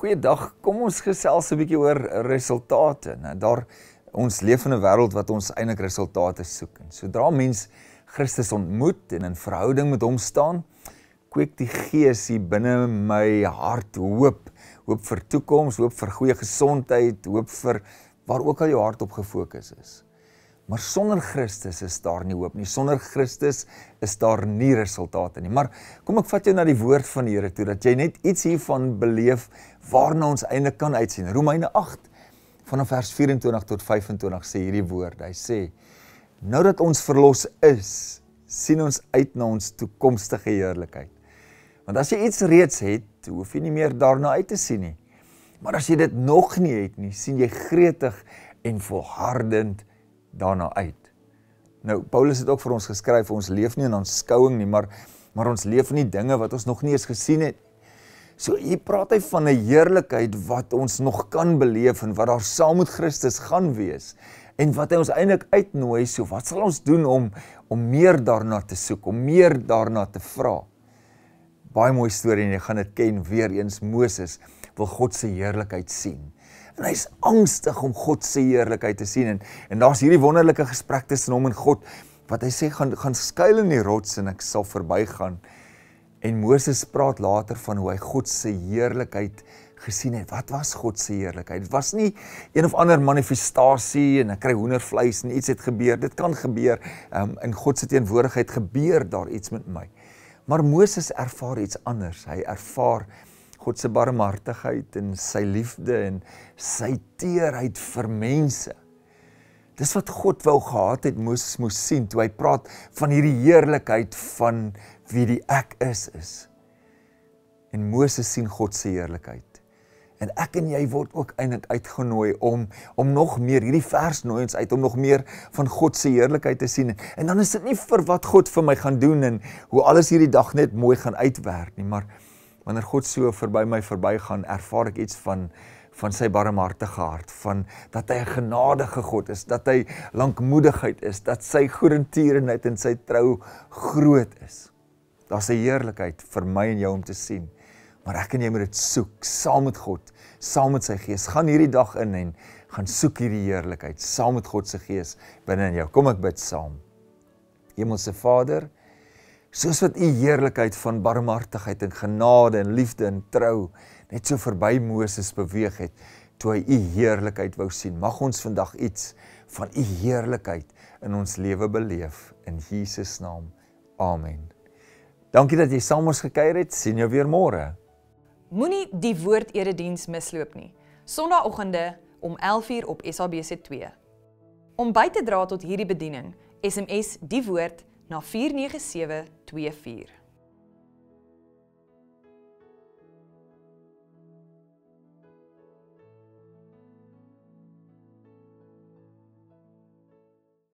Goeiedag. Kom ons gesels 'n bietjie oor resultate. Nou daar ons leef in 'n wêreld wat ons eintlik resultate soek. En sodra mens Christus ontmoet en in verhouding met hom staan, kweek die Gees hier binne my hart hoop, hoop vir toekoms, hoop vir goeie gesondheid, hoop vir waar ook al jou hart op gefokus is. Maar sonder Christus is daar nie hoop nie. Sonder Christus is daar nie resultate nie. Maar kom ek vat jou na die woord van die Here toe dat jy net iets hiervan beleef waarna ons eintlik kan uitsien. Romeine 8 vanaf vers 24 tot 25 sê hierdie woord. Hy sê: Nou dat ons verlos is, sien ons uit na ons toekomstige heerlikheid. Want as jy iets reeds het, hoef jy nie meer daarna uit te sien nie. Maar as jy dit nog nie het nie, sien jy gretig en volhardend daarna uit. Nou Paulus het ook vir ons geskryf ons leef nie in aanskouing nie, maar maar ons leef in dinge wat ons nog nie eens gesien het. So hier praat hy van 'n heerlikheid wat ons nog kan beleef en wat daar saam met Christus gaan wees en wat hy ons eintlik uitnooi, so wat sal ons doen om om meer daarna te soek, om meer daarna te vra? Baie mooi storie en jy gaan dit ken weer eens Moses wil God se heerlikheid sien. En hy's angstig om God se heerlikheid te sien en en daar's hierdie wonderlike gesprek tussen hom en God wat hy sê gaan gaan skuil in die rots en ek sal verbygaan. En Moses praat later van hoe hy God se heerlikheid gesien het. Wat was God se heerlikheid? Dit was nie een of ander manifestasie en ek kry hoendervleis en iets het gebeur. Dit kan gebeur. Um, in God se teenwoordigheid gebeur daar iets met my. Maar Moses ervaar iets anders. Hy ervaar God se barmhartigheid en sy liefde en sy teerheid vir mense. Dis wat God wou gehad het Moses moes sien toe hy praat van hierdie heerlikheid van wie die ek is is. En Moses sien God se heerlikheid. En ek en jy word ook eintlik uitgenooi om om nog meer hierdie vers nooi ons uit om nog meer van God se heerlikheid te sien. En dan is dit nie vir wat God vir my gaan doen en hoe alles hierdie dag net mooi gaan uitwerk nie, maar wanneer God so verby my verbygaan, ervaar ek iets van van sy barmhartige hart, van dat hy 'n genadige God is, dat hy lankmoedigheid is, dat sy goedertierenheid en sy trou groot is. Daar's 'n heerlikheid vir my en jou om te sien. Maar ek en jy moet dit soek, saam met God, saam met sy Gees. Gaan hierdie dag in en gaan soek hierdie heerlikheid saam met God se Gees binne in jou. Kom ek bid saam. Hemelse Vader, soos wat u heerlikheid van barmhartigheid en genade en liefde en trou net so verby Moses beweeg het toe hy u heerlikheid wou sien. Mag ons vandag iets van u heerlikheid in ons lewe beleef in Jesus naam. Amen. Dankie dat jy saam ons gekuier het. Sien jou weer môre. Moenie die woord erediens misloop nie. Sondagoggende om 11:00 op SABC2. Om by te dra tot hierdie bediening, SMS die woord 3343 na 49724.